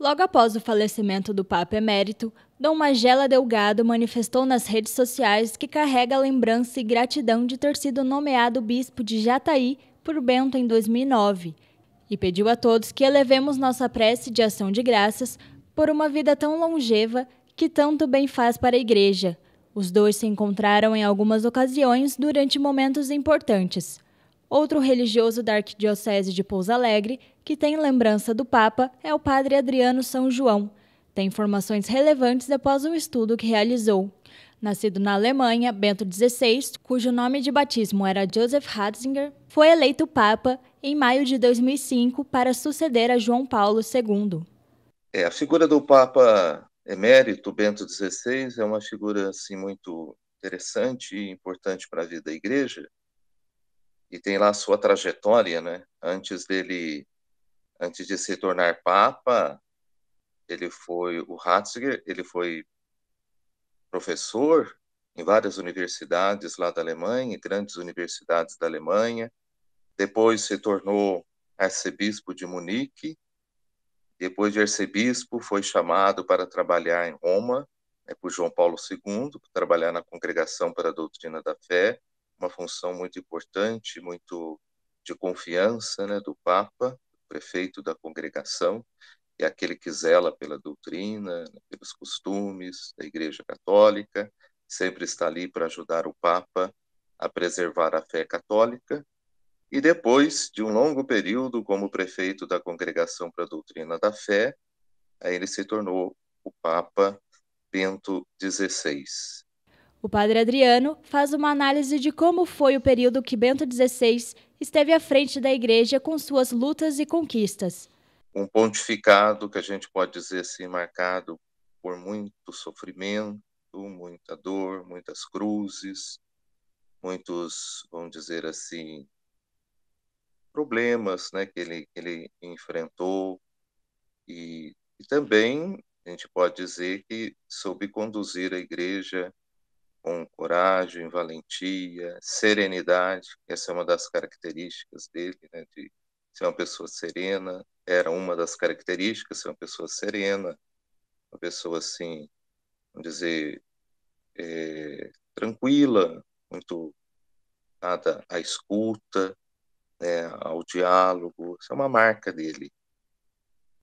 Logo após o falecimento do Papa Emérito, Dom Magela Delgado manifestou nas redes sociais que carrega a lembrança e gratidão de ter sido nomeado bispo de Jataí por Bento em 2009 e pediu a todos que elevemos nossa prece de ação de graças por uma vida tão longeva que tanto bem faz para a Igreja. Os dois se encontraram em algumas ocasiões durante momentos importantes. Outro religioso da Arquidiocese de Pouso Alegre, que tem lembrança do Papa, é o padre Adriano São João. Tem informações relevantes após um estudo que realizou. Nascido na Alemanha, Bento XVI, cujo nome de batismo era Joseph Ratzinger, foi eleito Papa em maio de 2005 para suceder a João Paulo II. É, a figura do Papa emérito Bento XVI é uma figura assim muito interessante e importante para a vida da Igreja, e tem lá a sua trajetória, né? Antes dele, antes de se tornar papa, ele foi o Ratzinger, ele foi professor em várias universidades lá da Alemanha, em grandes universidades da Alemanha. Depois se tornou arcebispo de Munique. Depois de arcebispo, foi chamado para trabalhar em Roma, né, por João Paulo II, para trabalhar na Congregação para a Doutrina da Fé uma função muito importante, muito de confiança né, do Papa, do prefeito da congregação, é aquele que zela pela doutrina, pelos costumes da Igreja Católica, sempre está ali para ajudar o Papa a preservar a fé católica. E depois de um longo período como prefeito da Congregação para a Doutrina da Fé, aí ele se tornou o Papa Bento XVI. O padre Adriano faz uma análise de como foi o período que Bento XVI esteve à frente da igreja com suas lutas e conquistas. Um pontificado que a gente pode dizer assim, marcado por muito sofrimento, muita dor, muitas cruzes, muitos, vamos dizer assim, problemas né, que, ele, que ele enfrentou. E, e também a gente pode dizer que soube conduzir a igreja com coragem, valentia, serenidade, essa é uma das características dele, né, de ser uma pessoa serena, era uma das características ser uma pessoa serena, uma pessoa assim, vamos dizer, é, tranquila, muito nada à escuta, né, ao diálogo, essa é uma marca dele.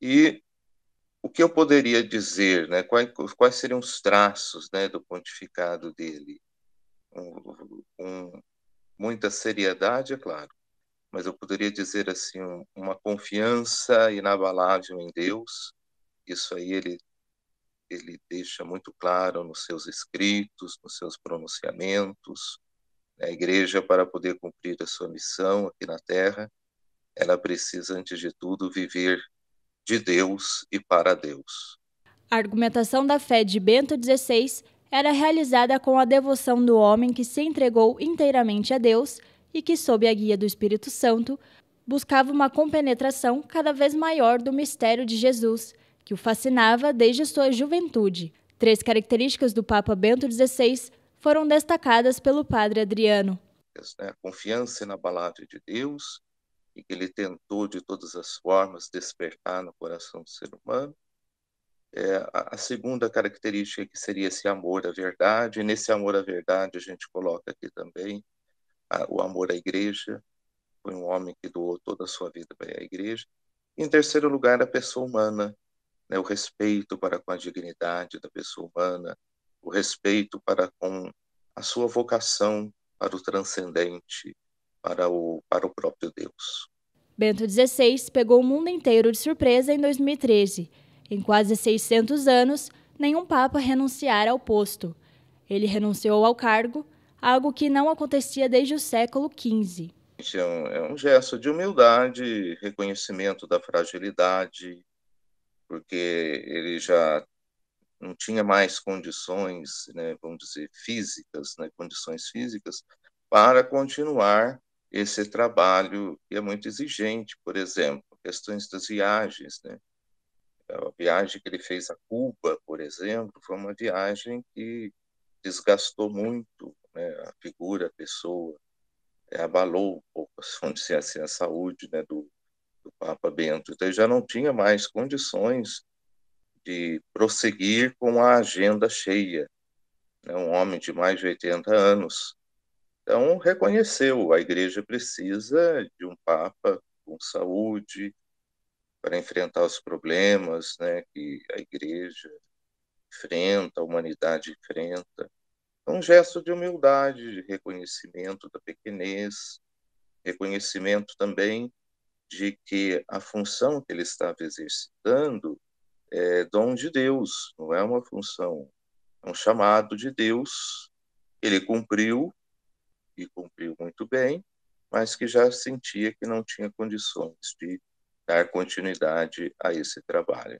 E o que eu poderia dizer, né? quais, quais seriam os traços né, do pontificado dele? Um, um, muita seriedade, é claro, mas eu poderia dizer assim um, uma confiança inabalável em Deus. Isso aí ele ele deixa muito claro nos seus escritos, nos seus pronunciamentos. A igreja, para poder cumprir a sua missão aqui na Terra, ela precisa, antes de tudo, viver de Deus e para Deus. A argumentação da fé de Bento XVI era realizada com a devoção do homem que se entregou inteiramente a Deus e que, sob a guia do Espírito Santo, buscava uma compenetração cada vez maior do mistério de Jesus, que o fascinava desde sua juventude. Três características do Papa Bento XVI foram destacadas pelo padre Adriano. a Confiança palavra de Deus, e que ele tentou de todas as formas despertar no coração do ser humano. É, a, segunda característica que seria esse amor à verdade, e nesse amor à verdade a gente coloca aqui também a, o amor à igreja, foi um homem que doou toda a sua vida para a igreja. E, em terceiro lugar, a pessoa humana, né, o respeito para com a dignidade da pessoa humana, o respeito para com a sua vocação para o transcendente, para o, para o próprio Deus. Bento XVI pegou o mundo inteiro de surpresa em 2013. Em quase 600 anos, nenhum papa renunciara ao posto. Ele renunciou ao cargo, algo que não acontecia desde o século XV. É um, é um gesto de humildade, reconhecimento da fragilidade, porque ele já não tinha mais condições, né, vamos dizer, físicas, né, condições físicas, para continuar esse trabalho é muito exigente, por exemplo, questões das viagens, né? A viagem que ele fez a Cuba, por exemplo, foi uma viagem que desgastou muito né, a figura, a pessoa, é, abalou um pouco, vamos assim, a saúde né, do, do Papa Bento. Então, ele já não tinha mais condições de prosseguir com a agenda cheia. Né? Um homem de mais de 80 anos, então, reconheceu, a igreja precisa de um Papa com saúde para enfrentar os problemas né, que a igreja enfrenta, a humanidade enfrenta. É um gesto de humildade, de reconhecimento da pequenez, reconhecimento também de que a função que ele estava exercitando é dom de Deus, não é uma função, é um chamado de Deus. Ele cumpriu e cumpriu muito bem, mas que já sentia que não tinha condições de dar continuidade a esse trabalho.